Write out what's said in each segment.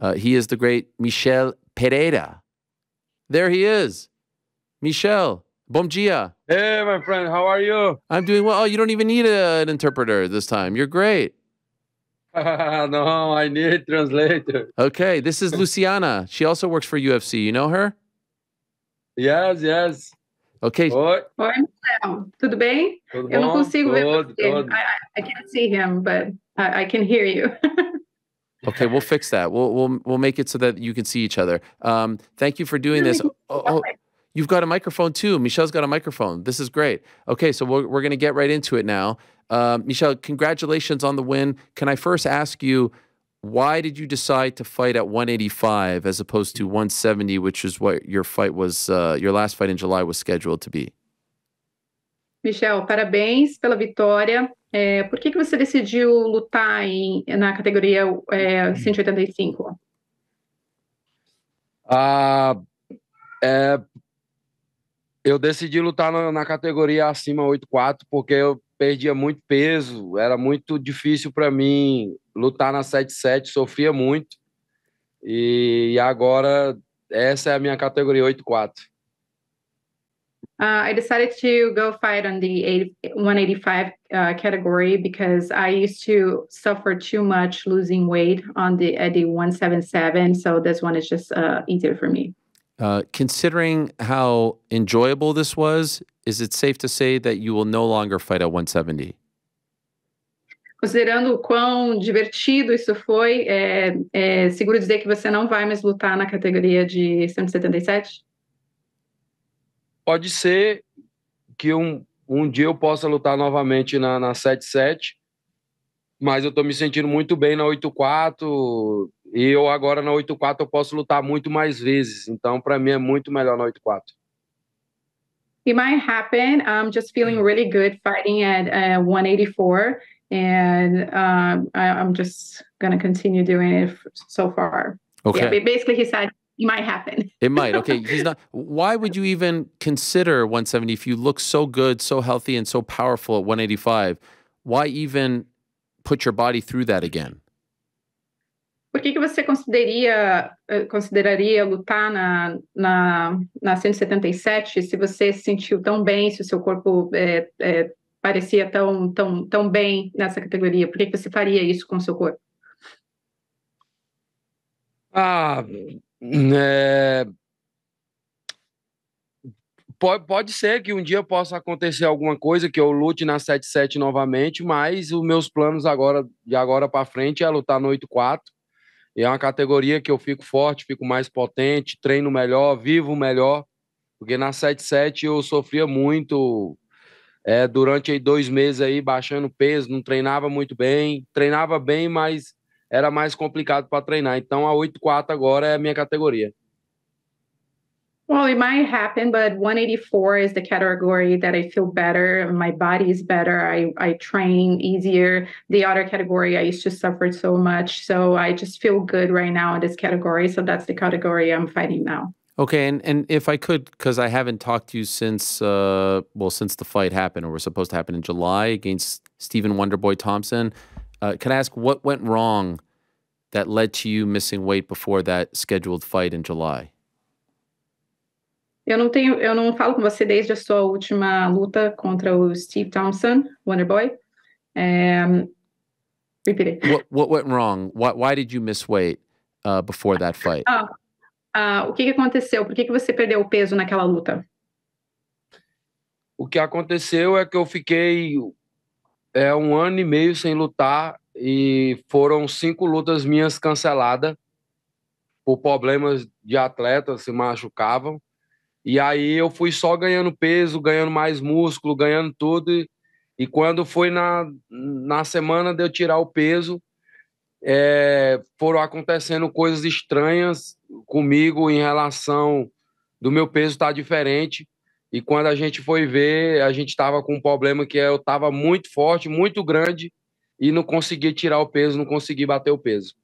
Uh, he is the great Michel Pereira. There he is. Michel, bom dia. Hey, my friend, how are you? I'm doing well. Oh, you don't even need a, an interpreter this time. You're great. no, I need a translator. Okay, this is Luciana. she also works for UFC. You know her? Yes, yes. Okay. Oi. Tudo bem? Tudo Eu não consigo ver você. I, I, I can't see him, but I, I can hear you. Okay, we'll fix that. We'll we'll we'll make it so that you can see each other. Um, thank you for doing this. Oh, oh, oh you've got a microphone too. Michelle's got a microphone. This is great. Okay, so we're we're gonna get right into it now. Uh, Michelle, congratulations on the win. Can I first ask you? Why did you decide to fight at 185 as opposed to 170, which is what your fight was, uh, your last fight in July was scheduled to be? Michel, parabéns pela vitória. É, por que, que você decidiu lutar em, na categoria é, 185? Ah, é, eu decidi lutar na, na categoria acima 84 porque eu perdia muito peso, era muito difícil para mim lutar na 77, sofria muito. E agora essa é a minha categoria 84. uh, I decided to go fight on the 185 uh, category because I used to suffer too much losing weight on the at the 177. So this one is just uh, easier for me. Uh, considering how enjoyable this was, is it safe to say that you will no longer fight at 170? Considerando o quão divertido isso foi, é, é seguro dizer que você não vai mais lutar na categoria de 177? pode ser que um, um dia eu possa lutar novamente na, na 7-7, mas eu estou me sentindo muito bem na 8-4, e eu agora na 8-4 eu posso lutar muito mais vezes. Então, para mim, é muito melhor na 8-4. It might happen. I'm just feeling really good fighting at uh, 184, and uh, I, I'm just gonna continue doing it so far. Okay. Yeah, basically, he said it might happen. it might. Okay. He's not. Why would you even consider 170 if you look so good, so healthy, and so powerful at 185? Why even put your body through that again? Por que, que você consideraria, eh, consideraria lutar na, na, na 177 se você se sentiu tão bem, se o seu corpo é, eh, é, eh, parecia tão, tão, tão bem nessa categoria? Por que, que você faria isso com o seu corpo? Ah, É... Pode, pode ser que um dia possa acontecer alguma coisa que eu lute na 7-7 novamente, mas os meus planos agora de agora para frente é lutar no 84. E é uma categoria que eu fico forte, fico mais potente, treino melhor, vivo melhor, porque na 7-7 eu sofria muito é, durante aí dois meses aí baixando peso, não treinava muito bem, treinava bem, mas era mais complicado para treinar. Então a 8.4 agora é a minha categoria. Well, it might happen, but 184 is the category that I feel better. My body is better. I, I train easier. The other category I used to suffer so much. So I just feel good right now in this category. So that's the category I'm fighting now. Okay, and, and if I could, because I haven't talked to you since, uh, well, since the fight happened, or was supposed to happen in July against Stephen Wonderboy Thompson. Uh, can I ask what went wrong that led to you missing weight before that scheduled fight in July? Eu não tenho, eu não falo com você desde a sua última luta contra o Steve Thompson, Wonderboy. Um, repeat it. What, what went wrong? Why, why did you miss weight uh, before that fight? Ah, ah, o que, que aconteceu? Por que, que você perdeu o peso naquela luta? O que aconteceu é que eu fiquei é um ano e meio sem lutar e foram cinco lutas minhas canceladas por problemas de atletas se machucavam. E aí eu fui só ganhando peso, ganhando mais músculo, ganhando tudo. E, e quando foi na, na semana de eu tirar o peso, é, foram acontecendo coisas estranhas comigo em relação do meu peso estar tá diferente. E quando a gente foi ver, a gente estava com um problema que é, eu estava muito forte, muito grande, e não conseguia tirar o peso, não conseguia bater o peso.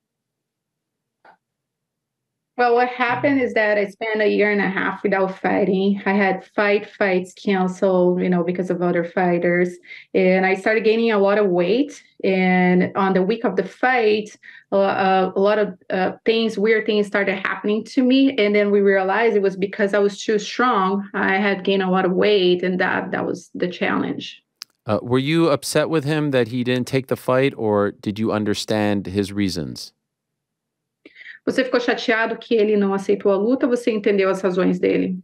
Well, what happened is that I spent a year and a half without fighting. I had fight fights canceled, you know, because of other fighters. And I started gaining a lot of weight. And on the week of the fight, uh, a lot of uh, things, weird things started happening to me. And then we realized it was because I was too strong. I had gained a lot of weight, and that, that was the challenge. Uh, were you upset with him that he didn't take the fight, or did you understand his reasons? Você ficou chateado que ele não aceitou a luta? Você entendeu as razões dele?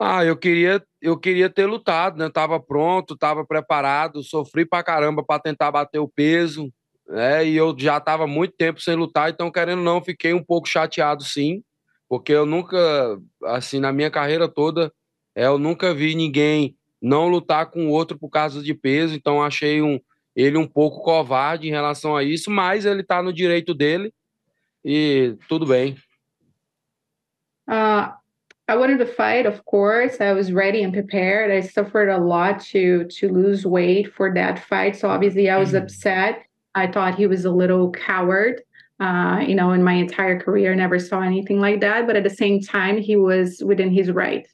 Ah, eu queria, eu queria ter lutado, né? Tava pronto, tava preparado, sofri pra caramba para tentar bater o peso, né? E eu já tava muito tempo sem lutar, então querendo não, fiquei um pouco chateado sim, porque eu nunca, assim, na minha carreira toda, é, eu nunca vi ninguém não lutar com o outro por causa de peso, então achei um, ele um pouco covarde em relação a isso, mas ele está no direito dele e tudo bem. Uh, I wanted to fight, of course. I was ready and prepared. I suffered a lot to to lose weight for that fight, so obviously I was mm upset. I thought he was a little coward. Uh, you know, in my entire career, I never saw anything like that. But at the same time, he was within his right.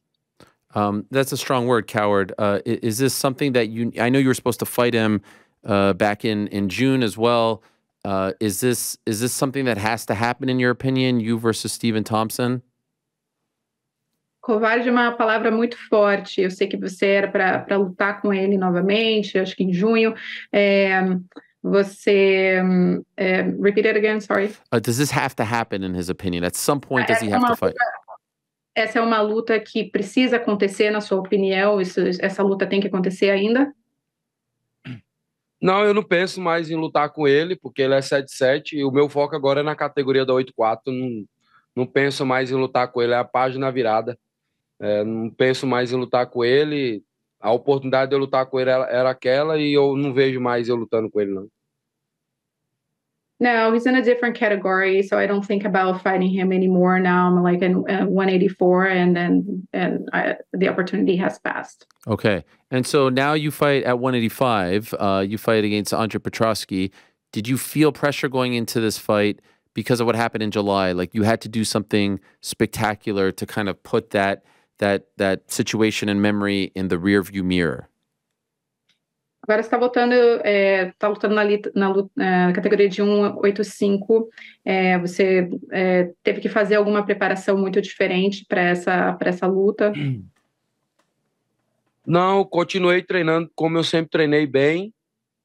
Um, that's a strong word, coward. Uh, is this something that you? I know you were supposed to fight him uh, back in in June as well. Uh, is this is this something that has to happen in your opinion? You versus Stephen Thompson? Covarde é uma palavra muito forte. Eu sei que você era para lutar com ele novamente, acho que em junho. É, você. É, repeat it again, sorry. Uh, does this have to happen, in his opinion? At some point, does he é have to fight? Essa é uma luta que precisa acontecer, na sua opinião? Isso, essa luta tem que acontecer ainda? Não, eu não penso mais em lutar com ele, porque ele é 77 e o meu foco agora é na categoria da 84. Não, não penso mais em lutar com ele, é a página virada. É, não penso mais em lutar com ele. A oportunidade de eu lutar com ele era, era aquela e eu não vejo mais eu lutando com ele, não. No, he's in a different category, so I don't think about fighting him anymore. Now I'm like in uh, 184, and then and, and I, the opportunity has passed. Okay, and so now you fight at 185. Uh, you fight against Andre Petrosky. Did you feel pressure going into this fight because of what happened in July? Like you had to do something spectacular to kind of put that that that situation and memory in the rearview mirror. Agora está voltando, é, tá na, na, é, na, categoria de 185. É, você é, teve que fazer alguma preparação muito diferente para essa, para essa luta? Não, continuei treinando como eu sempre treinei bem.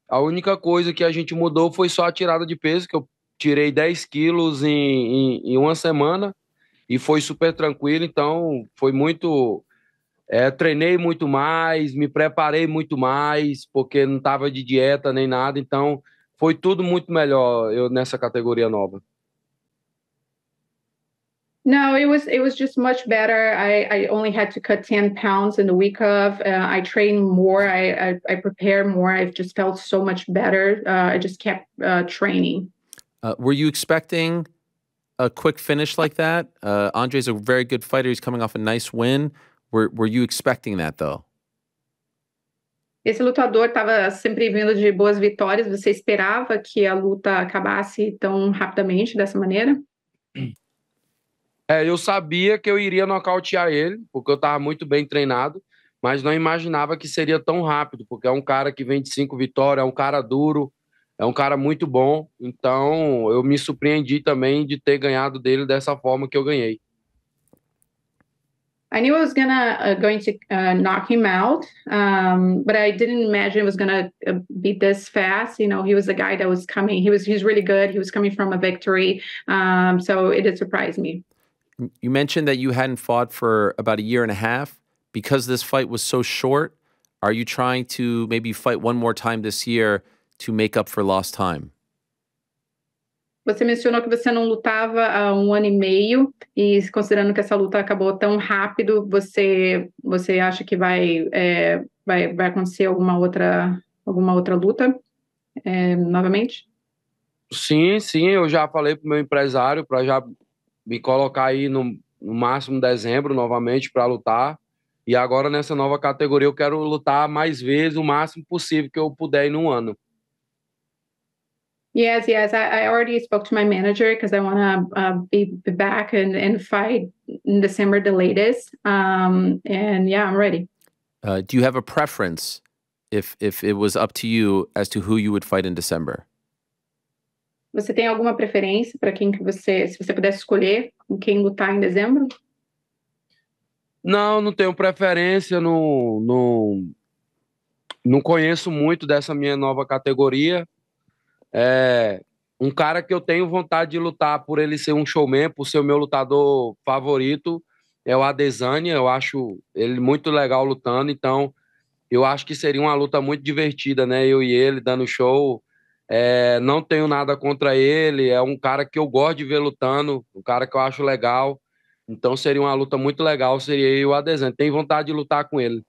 A única coisa que a gente mudou foi só a tirada de peso, que eu tirei 10 quilos em, em, em uma semana e foi super tranquilo. Então, foi muito É, treinei muito mais, me preparei muito mais, porque não estava de dieta nem nada, então foi tudo muito melhor eu nessa categoria nova. No, it was it was just much better. I, I only had to cut 10 pounds in the week of. Uh, I train more. I, I, I prepare more. I've just felt so much better. Uh, I just kept uh, training. Uh, were you expecting a quick finish like that? Uh, Andre's a very good fighter. He's coming off a nice win. Were, were you expecting that though? Esse lutador estava sempre vindo de boas vitórias. Você esperava que a luta acabasse tão rapidamente dessa maneira? É, eu sabia que eu iria nocautear ele, porque eu estava muito bem treinado, mas não imaginava que seria tão rápido, porque é um cara que vem de cinco vitórias, é um cara duro, é um cara muito bom. Então eu me surpreendi também de ter ganhado dele dessa forma que eu ganhei. I knew I was gonna uh, going to uh, knock him out, um, but I didn't imagine it was gonna uh, be this fast. You know, he was the guy that was coming. He was he's really good. He was coming from a victory, um, so it did surprise me. You mentioned that you hadn't fought for about a year and a half because this fight was so short. Are you trying to maybe fight one more time this year to make up for lost time? Você mencionou que você não lutava há um ano e meio e considerando que essa luta acabou tão rápido, você você acha que vai é, vai, vai acontecer alguma outra alguma outra luta é, novamente? Sim, sim, eu já falei pro meu empresário para já me colocar aí no, no máximo dezembro novamente para lutar. E agora nessa nova categoria eu quero lutar mais vezes, o máximo possível que eu puder em um ano. Yes, yes. I, I already spoke to my manager because I want to uh, be, be back and, and fight in December the latest. Um, and yeah, I'm ready. Uh, do you have a preference if, if it was up to you as to who you would fight in December? Você tem alguma preferência para quem que você, se você pudesse escolher com quem lutar em dezembro? Não, não tenho preferência, não, não, não conheço muito dessa minha nova categoria. É, um cara que eu tenho vontade de lutar por ele ser um showman, por ser o meu lutador favorito, é o Adesanya. Eu acho ele muito legal lutando, então eu acho que seria uma luta muito divertida, né? Eu e ele dando show. É, não tenho nada contra ele, é um cara que eu gosto de ver lutando, um cara que eu acho legal. Então seria uma luta muito legal, seria eu e o Adesanya. Tenho vontade de lutar com ele.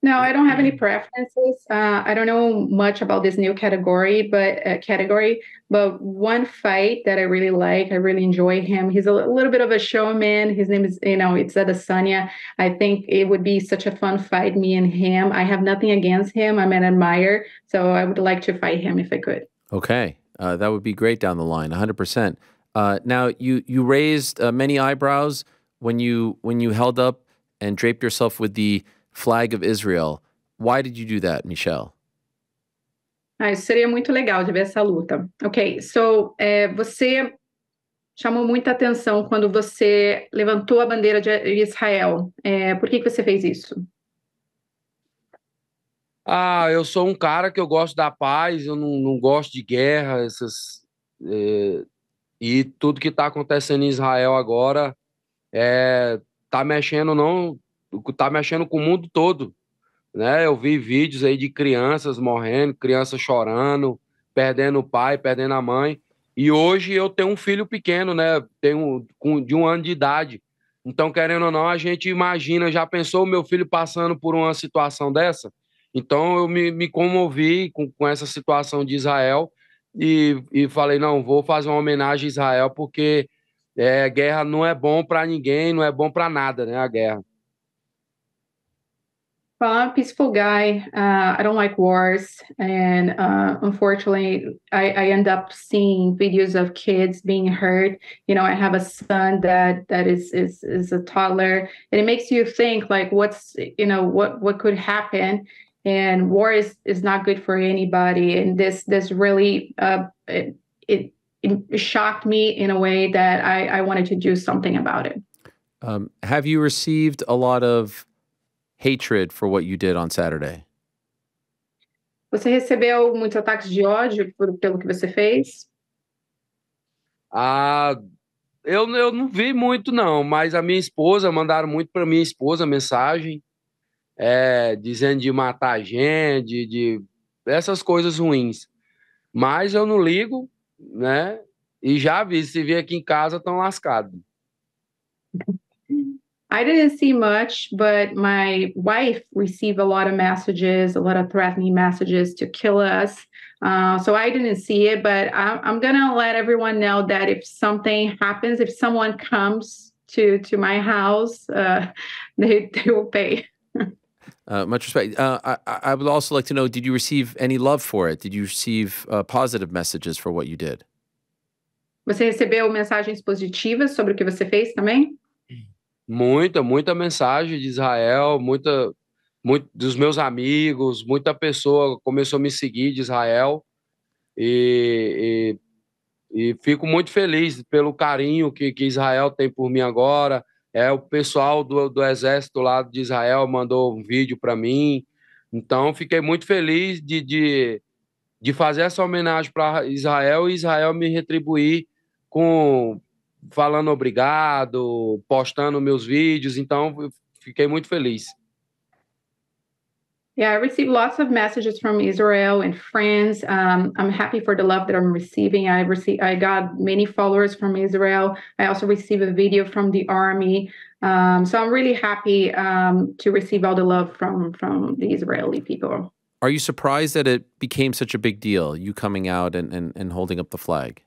No, I don't have any mm-hmm. preferences. Uh, I don't know much about this new category, but uh, category. But one fight that I really like, I really enjoy him. He's a little bit of a showman. His name is, you know, it's Adesanya. I think it would be such a fun fight, me and him. I have nothing against him. I'm an admirer, so I would like to fight him if I could. Okay, uh, that would be great down the line, 100. percent uh, Now you you raised uh, many eyebrows when you when you held up and draped yourself with the flag of Israel. Why did you do that, Michelle? Ah, isso seria muito legal de ver essa luta. Ok, so é, você chamou muita atenção quando você levantou a bandeira de Israel. É, por que, que você fez isso? Ah, eu sou um cara que eu gosto da paz, eu não, não gosto de guerra, essas. É, e tudo que está acontecendo em Israel agora é, tá mexendo não tá mexendo com o mundo todo. Né? Eu vi vídeos aí de crianças morrendo, crianças chorando, perdendo o pai, perdendo a mãe. E hoje eu tenho um filho pequeno, né? Tenho com, de um ano de idade. Então, querendo ou não, a gente imagina, já pensou o meu filho passando por uma situação dessa? Então eu me, me comovi com, com essa situação de Israel e, e falei, não, vou fazer uma homenagem a Israel, porque é, guerra não é bom para ninguém, não é bom para nada, né? A guerra. Well, I'm a peaceful guy. Uh, I don't like wars. And uh, unfortunately, I, I, end up seeing videos of kids being hurt. You know, I have a son that that is, is is a toddler, and it makes you think like, what's you know what what could happen. And war is is not good for anybody. And this this really uh, it, it, it shocked me in a way that I I wanted to do something about it. Um, have you received a lot of hatred for what you did on Saturday? Você recebeu muitos ataques de ódio por, pelo que você fez? Ah, eu, eu não vi muito, não, mas a minha esposa, mandaram muito para minha esposa mensagem é, dizendo de matar gente, de, de essas coisas ruins. Mas eu não ligo, né? E já vi, se vir aqui em casa, tão lascado. I didn't see much, but my wife received a lot of messages, a lot of threatening messages to kill us. Uh, so I didn't see it, but I'm, I'm gonna let everyone know that if something happens, if someone comes to to my house, uh, they they will pay. uh, much respect. Uh, I, I would also like to know: Did you receive any love for it? Did you receive uh, positive messages for what you did? Você recebeu mensagens positivas sobre o que você fez também? Muita, muita mensagem de Israel, muita muito, dos meus amigos, muita pessoa começou a me seguir de Israel. E, e, e fico muito feliz pelo carinho que, que, Israel tem por mim agora. É, o pessoal do, do exército lá de Israel mandou um vídeo para mim. Então, fiquei muito feliz de, de, de fazer essa homenagem para Israel e Israel me retribuir com falando obrigado, postando meus vídeos, então eu fiquei muito feliz. Yeah, I received lots of messages from Israel and friends. Um, I'm happy for the love that I'm receiving. I received I got many followers from Israel. I also received a video from the army. Um, so I'm really happy um, to receive all the love from from the Israeli people. Are you surprised that it became such a big deal? You coming out and and, and holding up the flag?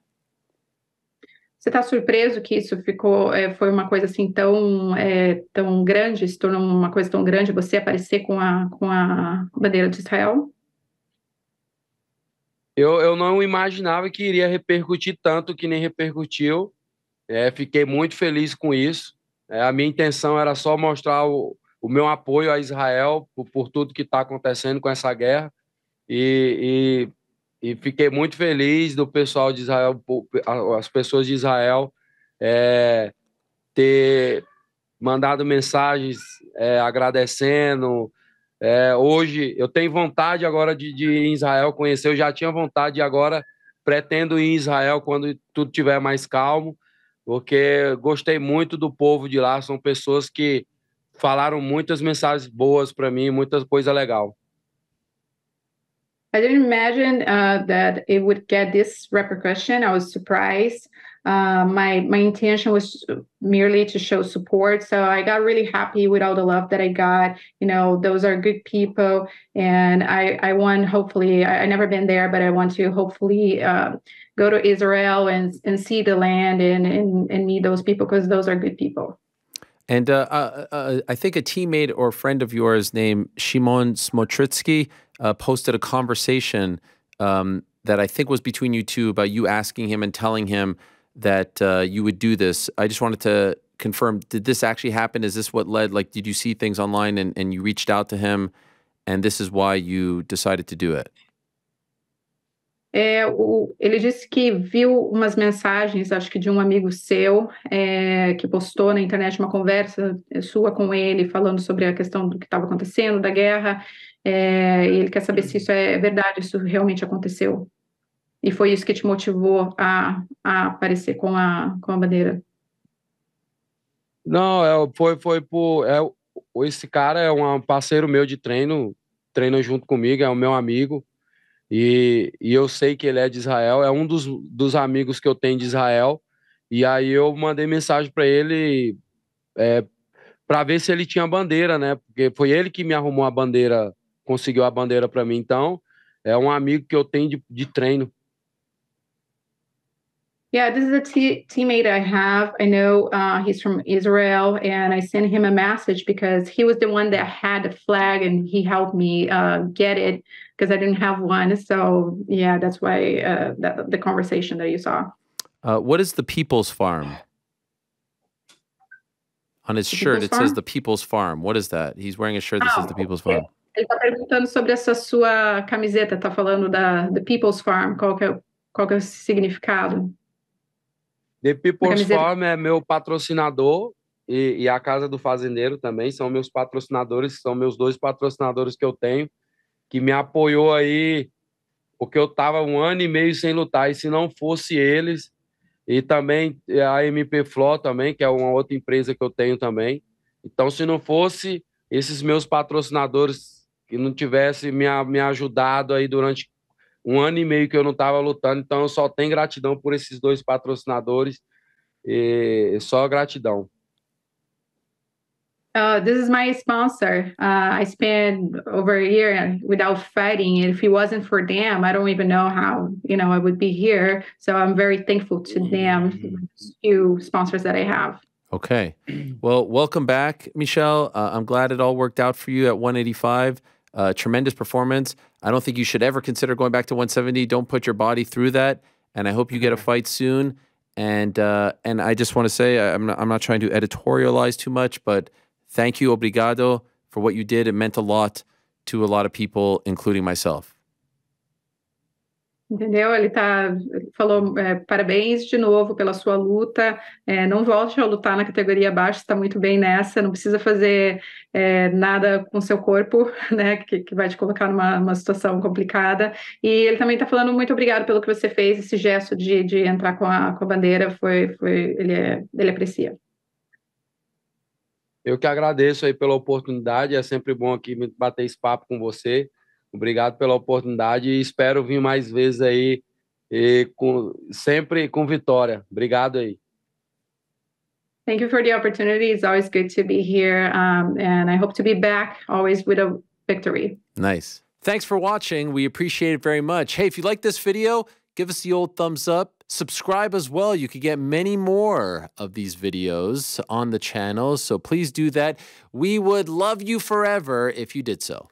Você está surpreso que isso ficou, é, foi uma coisa assim tão, é, tão grande, se tornou uma coisa tão grande você aparecer com a, com a bandeira de Israel? Eu, eu não imaginava que iria repercutir tanto que nem repercutiu. É, fiquei muito feliz com isso. É, a minha intenção era só mostrar o, o meu apoio a Israel por, por tudo que está acontecendo com essa guerra. E, e e fiquei muito feliz do pessoal de Israel, as pessoas de Israel é, ter mandado mensagens é, agradecendo. É, hoje eu tenho vontade agora de, de, ir em Israel conhecer, eu já tinha vontade e agora pretendo ir em Israel quando tudo tiver mais calmo, porque gostei muito do povo de lá, são pessoas que falaram muitas mensagens boas para mim, muitas coisas legal. I didn't imagine uh, that it would get this repercussion. I was surprised. Uh, my my intention was merely to show support, so I got really happy with all the love that I got. You know, those are good people, and I I want hopefully I, I never been there, but I want to hopefully uh, go to Israel and and see the land and and, and meet those people because those are good people. And uh, uh, uh, I think a teammate or friend of yours named Shimon Smotritsky uh, posted a conversation um, that I think was between you two about you asking him and telling him that uh, you would do this. I just wanted to confirm: did this actually happen? Is this what led? Like, did you see things online and, and you reached out to him, and this is why you decided to do it? É, o, ele disse que viu umas mensagens, acho que de um amigo seu, é, que postou na internet uma conversa é, sua com ele, falando sobre a questão do que estava acontecendo, da guerra, é, e ele quer saber se isso é verdade, isso realmente aconteceu. E foi isso que te motivou a, a aparecer com a, com a bandeira? Não, é, foi, foi por. É, esse cara é um parceiro meu de treino, treina junto comigo, é o meu amigo e, e eu sei que ele é de Israel, é um dos, dos amigos que eu tenho de Israel. E aí eu mandei mensagem para ele é, para ver se ele tinha bandeira, né? Porque foi ele que me arrumou a bandeira, conseguiu a bandeira para mim. Então, é um amigo que eu tenho de, de treino. Yeah, this is a teammate I have. I know uh, he's from Israel, and I sent him a message because he was the one that had the flag and he helped me uh, get it because I didn't have one. So yeah, that's why uh, that, the conversation that you saw. Uh, what is the People's Farm? On his the shirt, it Farm? says the People's Farm. What is that? He's wearing a shirt that oh, says the oh, People's Farm. Ele está perguntando sobre essa sua camiseta. Está falando da The People's Farm. Qual que é, qual que é o significado? The People's Farm é meu patrocinador e, e, a Casa do Fazendeiro também são meus patrocinadores, são meus dois patrocinadores que eu tenho que me apoiou aí, porque eu estava um ano e meio sem lutar, e se não fosse eles, e também a MP Flor também, que é uma outra empresa que eu tenho também. Então, se não fosse esses meus patrocinadores que não tivessem me, me ajudado aí durante um ano e meio que eu não estava lutando, então eu só tenho gratidão por esses dois patrocinadores, e só gratidão. Uh, this is my sponsor. Uh, I spent over a year without fighting. If it wasn't for them, I don't even know how you know I would be here. So I'm very thankful to mm-hmm. them, few sponsors that I have. Okay, well, welcome back, Michelle. Uh, I'm glad it all worked out for you at 185. Uh, tremendous performance. I don't think you should ever consider going back to 170. Don't put your body through that. And I hope you get a mm-hmm. fight soon. And uh, and I just want to say I'm not, I'm not trying to editorialize too much, but thank you, obrigado, for what you did. It meant a lot to a lot of people, including myself. Entendeu? Ele tá, falou é, parabéns de novo pela sua luta. É, não volte a lutar na categoria abaixo, está muito bem nessa. Não precisa fazer é, nada com seu corpo, né? Que, que vai te colocar numa, situação complicada. E ele também está falando muito obrigado pelo que você fez. Esse gesto de, de entrar com a, com a bandeira foi, foi ele, é, ele aprecia. Eu que agradeço aí pela oportunidade. É sempre bom aqui bater esse papo com você. Obrigado pela oportunidade e espero vir mais vezes aí e com, sempre com vitória. Obrigado aí. Thank you for the opportunity. It's always good to be here, um, and I hope to be back always with a victory. Nice. Thanks for watching. We appreciate it very much. Hey, if you like this video, give us the old thumbs up. subscribe as well. You could get many more of these videos on the channel. So please do that. We would love you forever if you did so.